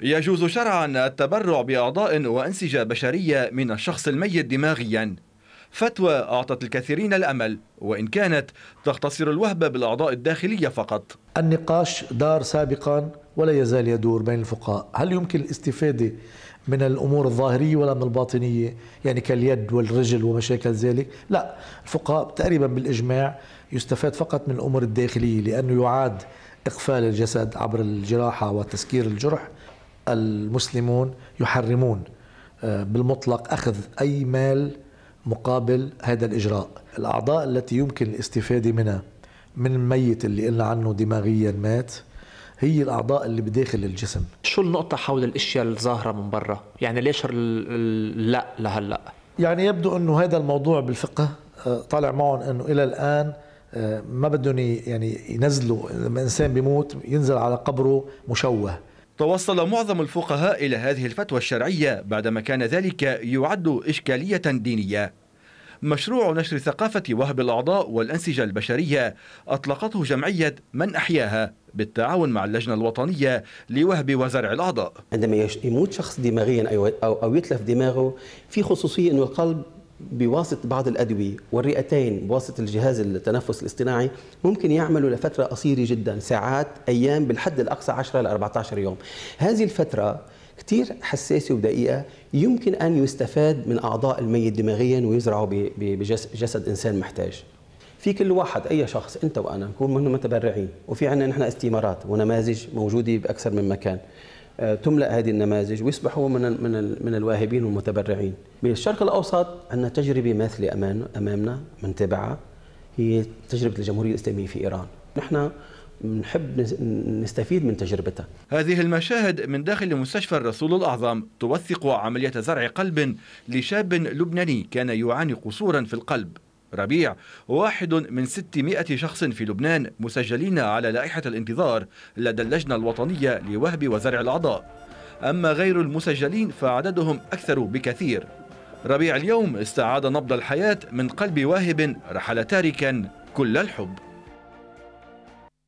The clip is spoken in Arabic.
يجوز شرعا التبرع بأعضاء وأنسجة بشرية من الشخص الميت دماغيا فتوى أعطت الكثيرين الأمل وإن كانت تختصر الوهبة بالأعضاء الداخلية فقط النقاش دار سابقا ولا يزال يدور بين الفقهاء هل يمكن الاستفادة من الأمور الظاهرية ولا من الباطنية يعني كاليد والرجل ومشاكل ذلك لا الفقهاء تقريبا بالإجماع يستفاد فقط من الأمور الداخلية لأنه يعاد إقفال الجسد عبر الجراحة وتسكير الجرح المسلمون يحرمون آه، بالمطلق أخذ أي مال مقابل هذا الإجراء الأعضاء التي يمكن الاستفادة منها من الميت اللي قلنا عنه دماغيا مات هي الاعضاء اللي بداخل الجسم شو النقطه حول الاشياء الظاهره من برا يعني ليش لا لهلا يعني يبدو انه هذا الموضوع بالفقه آه، طالع معهم انه الى الان آه، ما بدهم يعني ينزلوا لما انسان بيموت ينزل على قبره مشوه توصل معظم الفقهاء إلى هذه الفتوى الشرعية بعدما كان ذلك يعد إشكالية دينية مشروع نشر ثقافة وهب الأعضاء والأنسجة البشرية أطلقته جمعية من أحياها بالتعاون مع اللجنة الوطنية لوهب وزرع الأعضاء عندما يموت شخص دماغيا أو, أو يتلف دماغه في خصوصية أن القلب بواسطة بعض الأدوية والرئتين بواسطة الجهاز التنفس الاصطناعي ممكن يعملوا لفترة قصيرة جدا ساعات أيام بالحد الأقصى 10 ل 14 يوم هذه الفترة كتير حساسة ودقيقة يمكن أن يستفاد من أعضاء الميت دماغيا ويزرعوا بجسد إنسان محتاج في كل واحد اي شخص انت وانا نكون منا متبرعين وفي عندنا نحن استمارات ونماذج موجوده باكثر من مكان آه، تملا هذه النماذج ويصبحوا من من من الواهبين والمتبرعين. بالشرق الاوسط عندنا تجربه ماثله امامنا منتبعها هي تجربه الجمهوريه الاسلاميه في ايران. نحن بنحب نستفيد من تجربتها. هذه المشاهد من داخل مستشفى الرسول الاعظم توثق عمليه زرع قلب لشاب لبناني كان يعاني قصورا في القلب. ربيع واحد من 600 شخص في لبنان مسجلين على لائحة الانتظار لدى اللجنة الوطنية لوهب وزرع الأعضاء أما غير المسجلين فعددهم أكثر بكثير ربيع اليوم استعاد نبض الحياة من قلب واهب رحل تاركا كل الحب